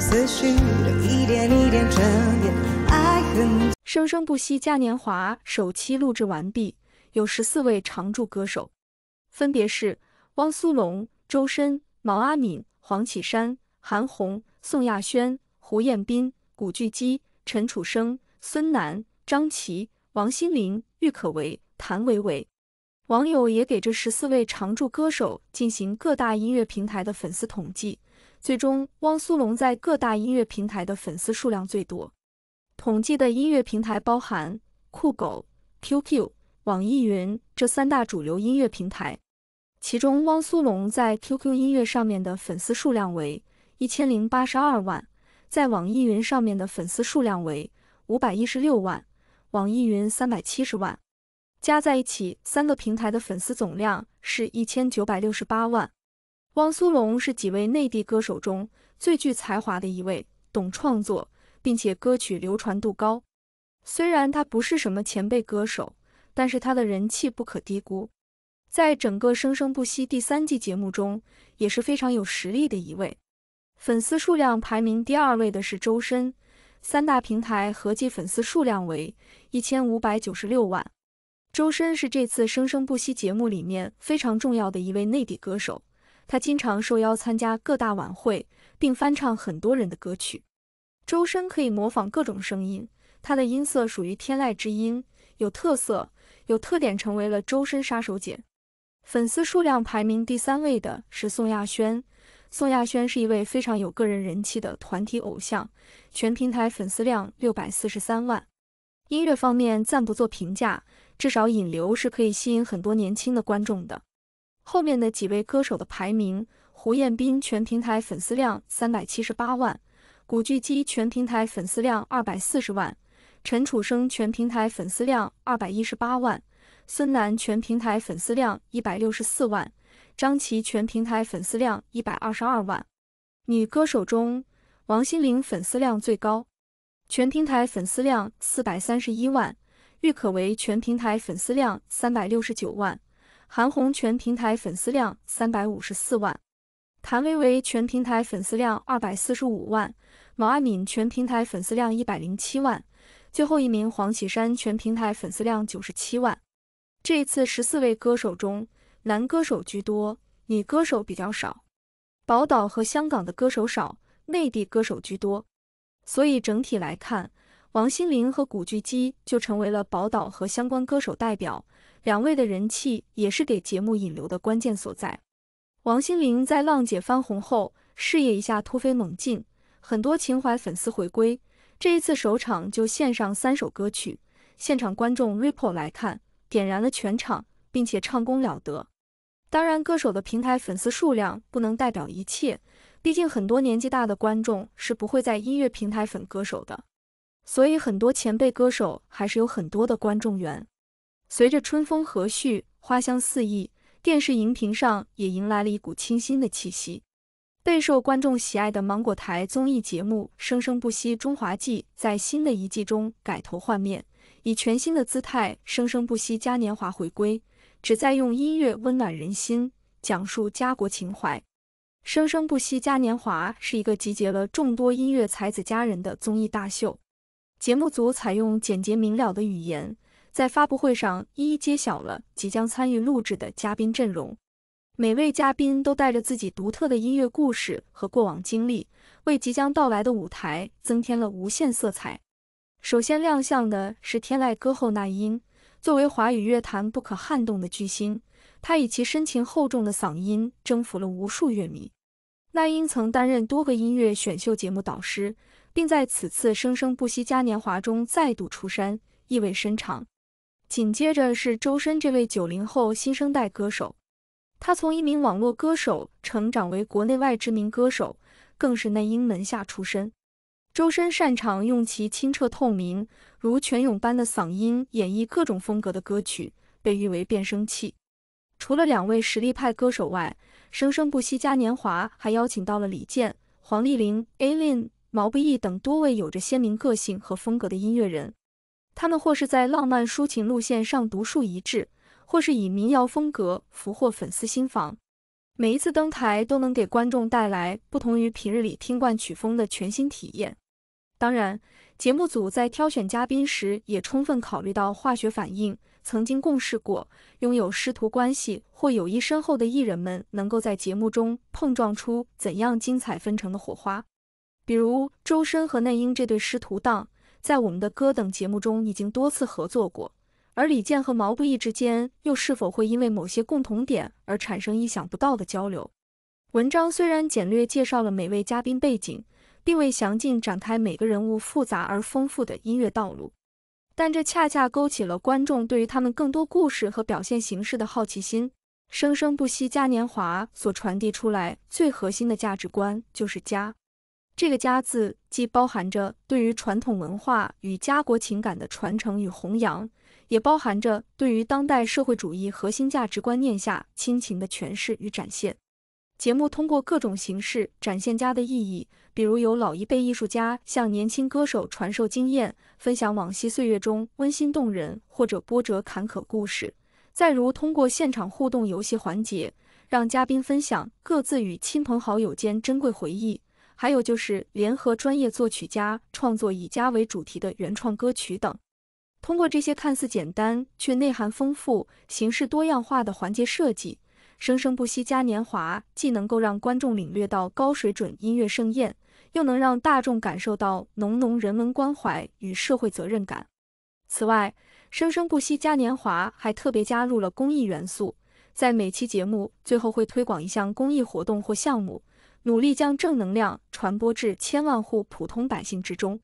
一一点点爱恨。生生不息嘉年华首期录制完毕，有十四位常驻歌手，分别是汪苏泷、周深、毛阿敏、黄绮珊、韩红、宋亚轩、胡彦斌、古巨基、陈楚生、孙楠、张琪、王心凌、郁可唯、谭维维。网友也给这十四位常驻歌手进行各大音乐平台的粉丝统计。最终，汪苏泷在各大音乐平台的粉丝数量最多。统计的音乐平台包含酷狗、QQ、网易云这三大主流音乐平台。其中，汪苏泷在 QQ 音乐上面的粉丝数量为一千零八十二万，在网易云上面的粉丝数量为五百一十六万，网易云三百七十万，加在一起，三个平台的粉丝总量是一千九百六十八万。汪苏泷是几位内地歌手中最具才华的一位，懂创作，并且歌曲流传度高。虽然他不是什么前辈歌手，但是他的人气不可低估。在整个《生生不息》第三季节目中，也是非常有实力的一位。粉丝数量排名第二位的是周深，三大平台合计粉丝数量为一千五百九十六万。周深是这次《生生不息》节目里面非常重要的一位内地歌手。他经常受邀参加各大晚会，并翻唱很多人的歌曲。周深可以模仿各种声音，他的音色属于天籁之音，有特色，有特点，成为了周深杀手锏。粉丝数量排名第三位的是宋亚轩。宋亚轩是一位非常有个人人气的团体偶像，全平台粉丝量六百四十三万。音乐方面暂不做评价，至少引流是可以吸引很多年轻的观众的。后面的几位歌手的排名：胡彦斌全平台粉丝量三百七十八万，古巨基全平台粉丝量二百四十万，陈楚生全平台粉丝量二百一十八万，孙楠全平台粉丝量一百六十四万，张琪全平台粉丝量一百二十二万。女歌手中，王心凌粉丝量最高，全平台粉丝量四百三十一万；郁可唯全平台粉丝量三百六十九万。韩红全平台粉丝量三百五十四万，谭维维全平台粉丝量二百四十五万，毛阿敏全平台粉丝量一百零七万，最后一名黄绮珊全平台粉丝量九十七万。这一次十四位歌手中，男歌手居多，女歌手比较少，宝岛和香港的歌手少，内地歌手居多，所以整体来看，王心凌和古巨基就成为了宝岛和相关歌手代表。两位的人气也是给节目引流的关键所在。王心凌在《浪姐》翻红后，事业一下突飞猛进，很多情怀粉丝回归。这一次首场就献上三首歌曲，现场观众 ripple 来看，点燃了全场，并且唱功了得。当然，歌手的平台粉丝数量不能代表一切，毕竟很多年纪大的观众是不会在音乐平台粉歌手的。所以，很多前辈歌手还是有很多的观众缘。随着春风和煦，花香四溢，电视荧屏上也迎来了一股清新的气息。备受观众喜爱的芒果台综艺节目《生生不息中华季》在新的一季中改头换面，以全新的姿态《生生不息嘉年华》回归，旨在用音乐温暖人心，讲述家国情怀。《生生不息嘉年华》是一个集结了众多音乐才子佳人的综艺大秀，节目组采用简洁明了的语言。在发布会上，一一揭晓了即将参与录制的嘉宾阵容。每位嘉宾都带着自己独特的音乐故事和过往经历，为即将到来的舞台增添了无限色彩。首先亮相的是天籁歌后那英，作为华语乐坛不可撼动的巨星，她以其深情厚重的嗓音征服了无数乐迷。那英曾担任多个音乐选秀节目导师，并在此次“生生不息嘉年华”中再度出山，意味深长。紧接着是周深，这位九零后新生代歌手。他从一名网络歌手成长为国内外知名歌手，更是内鹰门下出身。周深擅长用其清澈透明、如泉涌般的嗓音演绎各种风格的歌曲，被誉为变声器。除了两位实力派歌手外，生生不息嘉年华还邀请到了李健、黄丽玲、A Lin、毛不易等多位有着鲜明个性和风格的音乐人。他们或是在浪漫抒情路线上独树一帜，或是以民谣风格俘获粉丝心房，每一次登台都能给观众带来不同于平日里听惯曲风的全新体验。当然，节目组在挑选嘉宾时也充分考虑到化学反应，曾经共事过、拥有师徒关系或友谊深厚的艺人们，能够在节目中碰撞出怎样精彩纷呈的火花。比如周深和那英这对师徒档。在我们的歌等节目中已经多次合作过，而李健和毛不易之间又是否会因为某些共同点而产生意想不到的交流？文章虽然简略介绍了每位嘉宾背景，并未详尽展开每个人物复杂而丰富的音乐道路，但这恰恰勾起了观众对于他们更多故事和表现形式的好奇心。生生不息嘉年华所传递出来最核心的价值观就是家。这个“家”字既包含着对于传统文化与家国情感的传承与弘扬，也包含着对于当代社会主义核心价值观念下亲情的诠释与展现。节目通过各种形式展现家的意义，比如由老一辈艺术家向年轻歌手传授经验，分享往昔岁月中温馨动人或者波折坎坷故事；再如通过现场互动游戏环节，让嘉宾分享各自与亲朋好友间珍贵回忆。还有就是联合专业作曲家创作以家为主题的原创歌曲等，通过这些看似简单却内涵丰富、形式多样化的环节设计，生生不息嘉年华既能够让观众领略到高水准音乐盛宴，又能让大众感受到浓浓人文关怀与社会责任感。此外，生生不息嘉年华还特别加入了公益元素，在每期节目最后会推广一项公益活动或项目。努力将正能量传播至千万户普通百姓之中。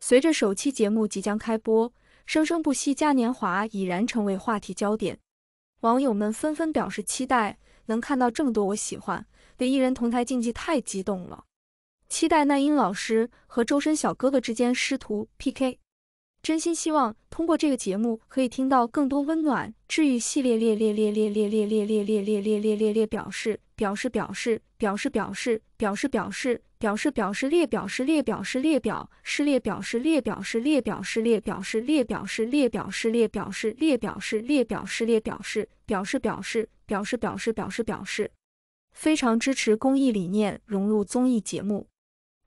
随着首期节目即将开播，生生不息嘉年华已然成为话题焦点。网友们纷纷表示期待能看到这么多我喜欢的艺人同台竞技，太激动了！期待那英老师和周深小哥哥之间师徒 PK。真心希望通过这个节目可以听到更多温暖治愈系列。列列列列列列列列列列列列列列，表示。表示表示表示表示表示表示表示表示列表示列表示列表示列表示列表示列表示列表示列表示列表示列表示列表示表示表示表示表示表示表示非常支持公益理念融入综艺节目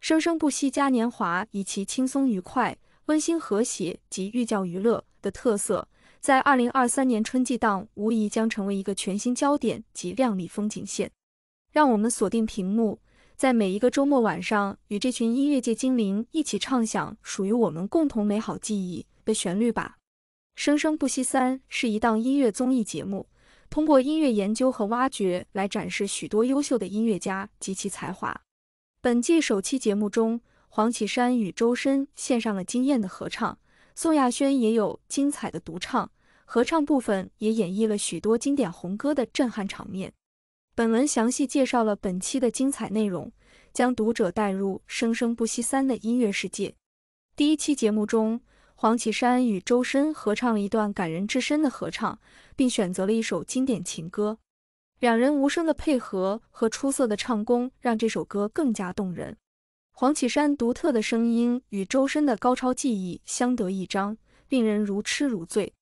《生生不息嘉年华》，以其轻松愉快、温馨和谐及寓教于乐的特色，在二零二三年春季档无疑将成为一个全新焦点及亮丽风景线。让我们锁定屏幕，在每一个周末晚上，与这群音乐界精灵一起唱响属于我们共同美好记忆的旋律吧。《生生不息三》是一档音乐综艺节目，通过音乐研究和挖掘来展示许多优秀的音乐家及其才华。本季首期节目中，黄绮珊与周深献上了惊艳的合唱，宋亚轩也有精彩的独唱，合唱部分也演绎了许多经典红歌的震撼场面。本文详细介绍了本期的精彩内容，将读者带入《生生不息三》的音乐世界。第一期节目中，黄绮珊与周深合唱了一段感人至深的合唱，并选择了一首经典情歌。两人无声的配合和出色的唱功，让这首歌更加动人。黄绮珊独特的声音与周深的高超技艺相得益彰，令人如痴如醉。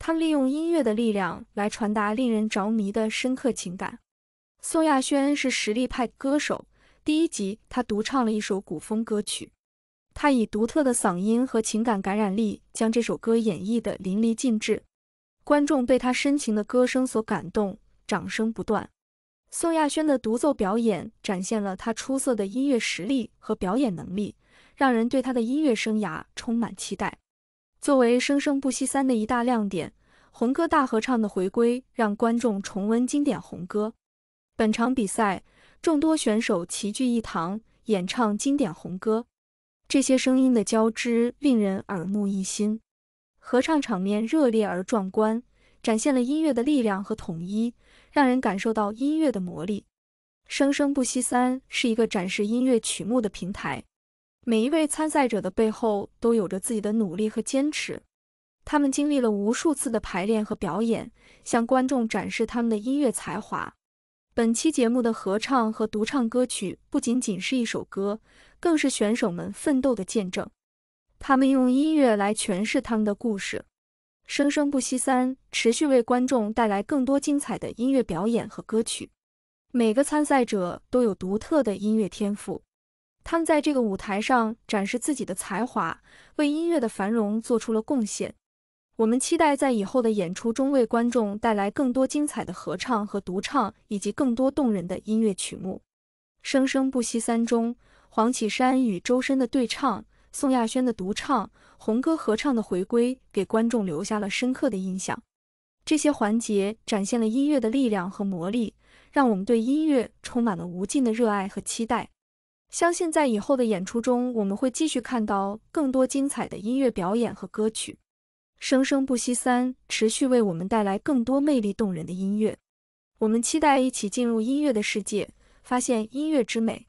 他们利用音乐的力量来传达令人着迷的深刻情感。宋亚轩是实力派歌手。第一集，他独唱了一首古风歌曲，他以独特的嗓音和情感感染力，将这首歌演绎得淋漓尽致。观众被他深情的歌声所感动，掌声不断。宋亚轩的独奏表演展现了他出色的音乐实力和表演能力，让人对他的音乐生涯充满期待。作为《生生不息三》的一大亮点，红歌大合唱的回归让观众重温经典红歌。本场比赛，众多选手齐聚一堂，演唱经典红歌。这些声音的交织，令人耳目一新。合唱场面热烈而壮观，展现了音乐的力量和统一，让人感受到音乐的魔力。生生不息三是一个展示音乐曲目的平台，每一位参赛者的背后都有着自己的努力和坚持。他们经历了无数次的排练和表演，向观众展示他们的音乐才华。本期节目的合唱和独唱歌曲不仅仅是一首歌，更是选手们奋斗的见证。他们用音乐来诠释他们的故事，生生不息三持续为观众带来更多精彩的音乐表演和歌曲。每个参赛者都有独特的音乐天赋，他们在这个舞台上展示自己的才华，为音乐的繁荣做出了贡献。我们期待在以后的演出中为观众带来更多精彩的合唱和独唱，以及更多动人的音乐曲目。生生不息三中黄启山与周深的对唱，宋亚轩的独唱，红歌合唱的回归，给观众留下了深刻的印象。这些环节展现了音乐的力量和魔力，让我们对音乐充满了无尽的热爱和期待。相信在以后的演出中，我们会继续看到更多精彩的音乐表演和歌曲。生生不息三持续为我们带来更多魅力动人的音乐，我们期待一起进入音乐的世界，发现音乐之美。